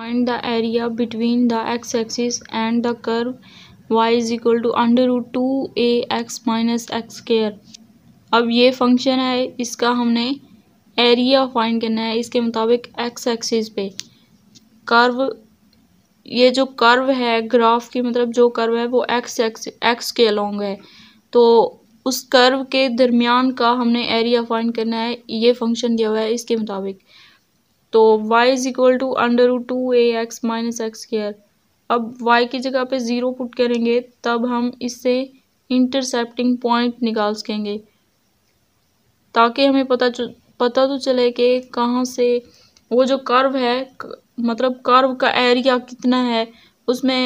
Find the area between the X axis and the curve Y is equal to under root two A X minus X square अब ये function है इसका हमने area find करना है इसके मुताबिक एक्स एक्सिस पे कर्व ये जो कर्व है ग्राफ की मतलब जो कर्व है वो एक्स एक्स एक्स के अलोंग है तो उस कर्व के दरमियान का हमने एरिया फाइंड करना है ये फंक्शन दिया हुआ है इसके मुताबिक तो y is equal to under two A X minus X square अब y की जगह पे ज़ीरो पुट करेंगे तब हम इससे इंटरसेप्टिंग पॉइंट निकाल सकेंगे ताकि हमें पता पता तो चले कि कहाँ से वो जो कर्व है मतलब कर्व का एरिया कितना है उसमें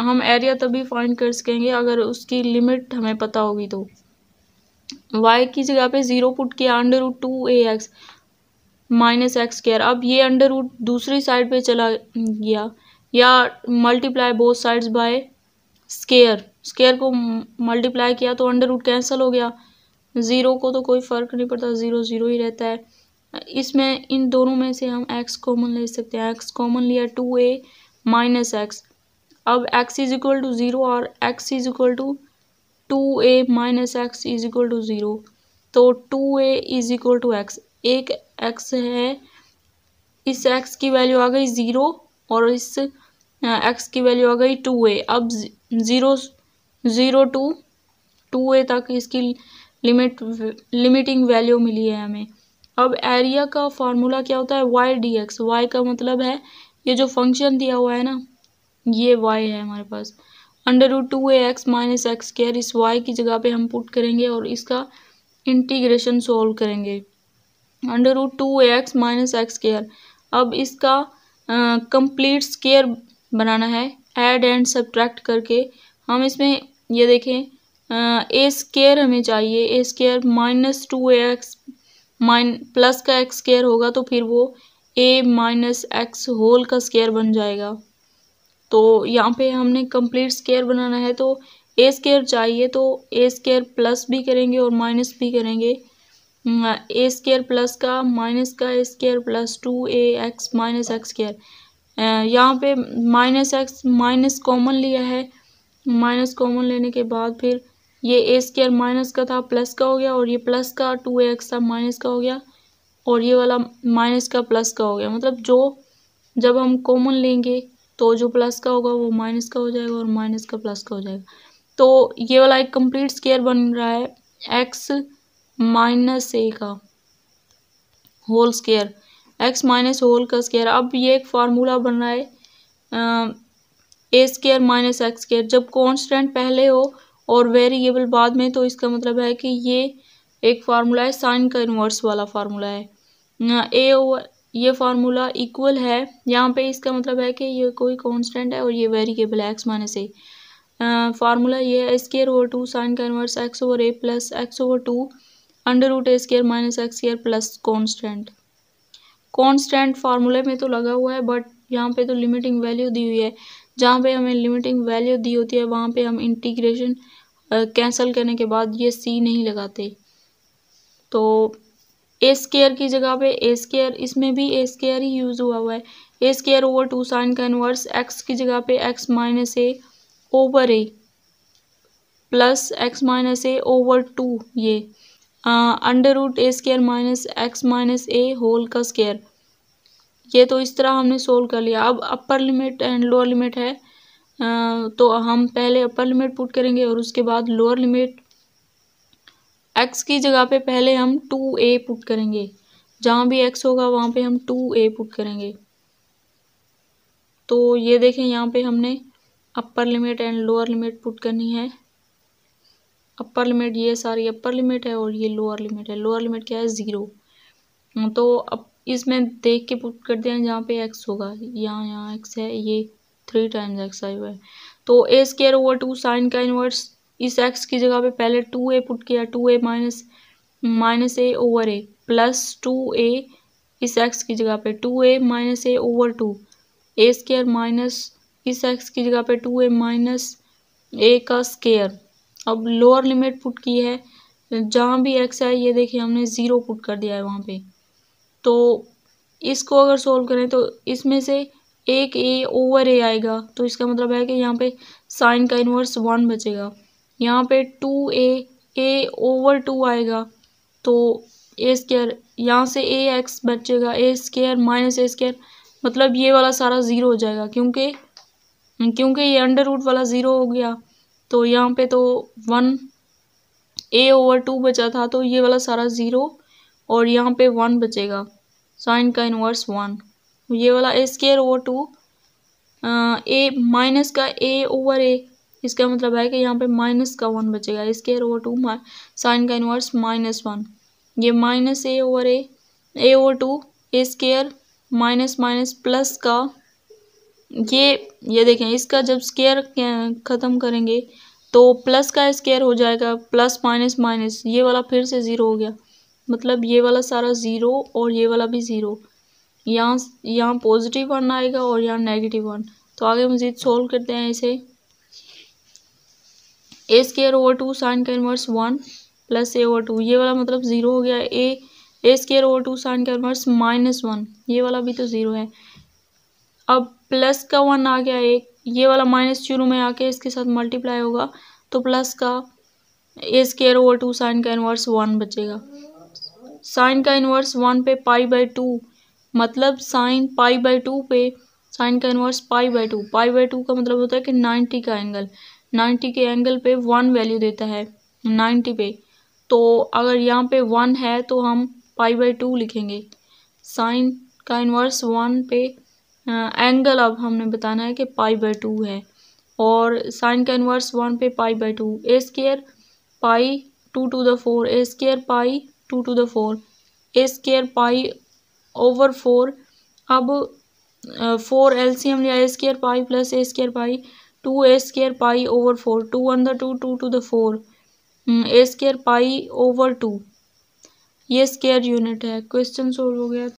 हम एरिया तभी फाइंड कर सकेंगे अगर उसकी लिमिट हमें पता होगी तो y की जगह पे ज़ीरो पुट किया under two A X minus X square अब ये अंडर रूट दूसरी साइड पे चला गया या multiply both sides by square square को मल्टीप्लाई किया तो अंडर रूट कैंसिल हो गया ज़ीरो को तो कोई फ़र्क नहीं पड़ता ज़ीरो ज़ीरो ही रहता है इसमें इन दोनों में से हम एक्स कॉमन ले सकते हैं एक्स कॉमन लिया टू ए माइनस एक्स अब X is equal to zero और X is equal to two A minus X is equal to zero तो two A is equal to X एक X है इस एक्स की value आ गई zero और इस एक्स की वैल्यू आ गई टू ए अब zero zero to two A तक इसकी लिमिट लिमिटिंग वैल्यू मिली है हमें अब एरिया का फार्मूला क्या होता है वाई डी एक्स वाई का मतलब है ये जो फंक्शन दिया हुआ है ना ये वाई है हमारे पास under root two A X minus X square इस वाई की जगह पे हम पुट करेंगे और इसका इंटीग्रेशन सॉल्व करेंगे under root two X minus X square अब इसका कंप्लीट स्केयर बनाना है ऐड एंड सब्ट्रैक्ट करके हम इसमें ये देखें ए स्केयर हमें चाहिए A square minus two X minus plus का एक्स स्केयर होगा तो फिर वो ए माइनस एक्स होल का स्केयर बन जाएगा तो यहाँ पे हमने कंप्लीट स्केयर बनाना है तो ए स्केयर चाहिए तो ए स्केयर प्लस भी करेंगे और माइनस भी करेंगे ए स्केयर प्लस का माइनस का A square plus two A X minus X square यहाँ पे माइनस एक्स माइनस कॉमन लिया है माइनस कॉमन लेने के बाद फिर ये ए स्केयर माइनस का था प्लस का हो गया और ये प्लस का टू ए एक्स था माइनस का हो गया और ये वाला माइनस का प्लस का हो गया मतलब जो जब हम कॉमन लेंगे तो जो प्लस का होगा वो माइनस का हो जाएगा और माइनस का प्लस का हो जाएगा तो ये वाला एक कंप्लीट स्केयर बन रहा है एक्स माइनस ए का whole square X minus whole का स्केयर अब ये एक फार्मूला बन रहा है A square minus X square जब कॉन्स्टेंट पहले हो और वेरिएबल बाद में तो इसका मतलब है कि ये एक फार्मूला है साइन का इन्वर्स वाला फार्मूला है ए ओवर ये फार्मूला इक्वल है यहाँ पे इसका मतलब है कि ये कोई कॉन्स्टेंट है और ये वेरिएबल है एक्स माइनस ए फार्मूला ये है स्केयर ओवर टू साइन का inverse X over A plus X over two under root A square minus X square plus constant constant फार्मूले में तो लगा हुआ है बट यहाँ पे तो लिमिटिंग वैल्यू दी हुई है जहाँ पे हमें लिमिटिंग वैल्यू दी होती है वहाँ पे हम इंटीग्रेशन कैंसिल करने के बाद ये सी नहीं लगाते तो ए स्केयर की जगह पे ए स्केयर इसमें भी ए स्केयर ही यूज़ हुआ हुआ है A square over two sine का इनवर्स एक्स की जगह पे X minus A over A plus X minus A over two ये under root A square minus X minus A whole का स्केयर ये तो इस तरह हमने सोल्व कर लिया अब upper limit and lower limit है तो हम पहले अपर लिमिट पुट करेंगे और उसके बाद लोअर लिमिट एक्स की जगह पे पहले हम टू ए पुट करेंगे जहाँ भी एक्स होगा वहाँ पे हम टू ए पुट करेंगे तो ये देखें यहाँ पे हमने upper limit and lower limit put करनी है अपर लिमिट ये सारी अपर लिमिट है और ये लोअर लिमिट है लोअर लिमिट क्या है ज़ीरो हाँ, तो अब इसमें देख के पुट कर दें जहाँ पे एक्स होगा यहाँ यहाँ एक्स है ये थ्री टाइम्स एक्स आया हुआ है तो A square over two sine का इन्वर्स इस एक्स की जगह पे पहले टू ए पुट किया two A minus minus A over A plus two A इस एक्स की जगह पे two A minus A over two A square minus इस एक्स की जगह पे टू ए माइनस ए का स्केयर अब लोअर लिमिट पुट की है जहाँ भी एक्स है ये देखिए हमने ज़ीरो पुट कर दिया है वहाँ पे तो इसको अगर सोल्व करें तो इसमें से एक ए ओवर ए आएगा तो इसका मतलब है कि यहाँ पे साइन का इन्वर्स वन बचेगा यहाँ पे two A A over two आएगा तो ए स्केयर यहाँ से ए एक्स बचेगा A square minus A square मतलब ये वाला सारा ज़ीरो हो जाएगा क्योंकि क्योंकि ये अंडर रूट वाला ज़ीरो हो गया तो यहाँ पे तो वन ए ओवर टू बचा था तो ये वाला सारा ज़ीरो और यहाँ पे वन बचेगा साइन का इनवर्स वन तो ये वाला A square over two A minus का ए ओवर ए इसका मतलब है कि यहाँ पे माइनस का वन बचेगा स्केयर ओवर टू साइन का इनवर्स माइनस वन ये minus A over A A over two A square minus minus plus का ये ये देखें इसका जब स्केयर ख़त्म करेंगे तो प्लस का स्केयर हो जाएगा प्लस माइनस माइनस ये वाला फिर से ज़ीरो हो गया मतलब ये वाला सारा ज़ीरो और ये वाला भी ज़ीरो यहाँ यहाँ पॉजिटिव वन आएगा और यहाँ नेगेटिव वन तो आगे मज़ीद सोल्व करते हैं इसे A square over two sine का inverse one plus A over two ये वाला मतलब ज़ीरो हो गया A A square over two sine का इनवर्स माइनस वन ये वाला भी तो ज़ीरो है अब प्लस का वन आ गया एक ये वाला माइनस शुरू में आके इसके साथ मल्टीप्लाई होगा तो प्लस का A square over two sine का इन्वर्स वन बचेगा साइन का इन्वर्स वन पे पाई बाई टू मतलब साइन पाई बाई टू पे साइन का inverse pi by two pi by two का मतलब होता है कि नाइन्टी का एंगल नाइन्टी के एंगल पे वन वैल्यू देता है नाइन्टी पे तो अगर यहाँ पे वन है तो हम पाई बाई टू लिखेंगे साइन का इन्वर्स वन पे एंगल हाँ, अब हमने बताना है कि पाई बाई टू है और साइन का इन्वर्स वन पे pi by two A square pi two to the four a square pi two to the four a square pi over four अब फोर एल सी एम लिया a square pi plus a square pi two A square pi over four two one the two two to the four a square pi over two ये square unit है question solve हो गया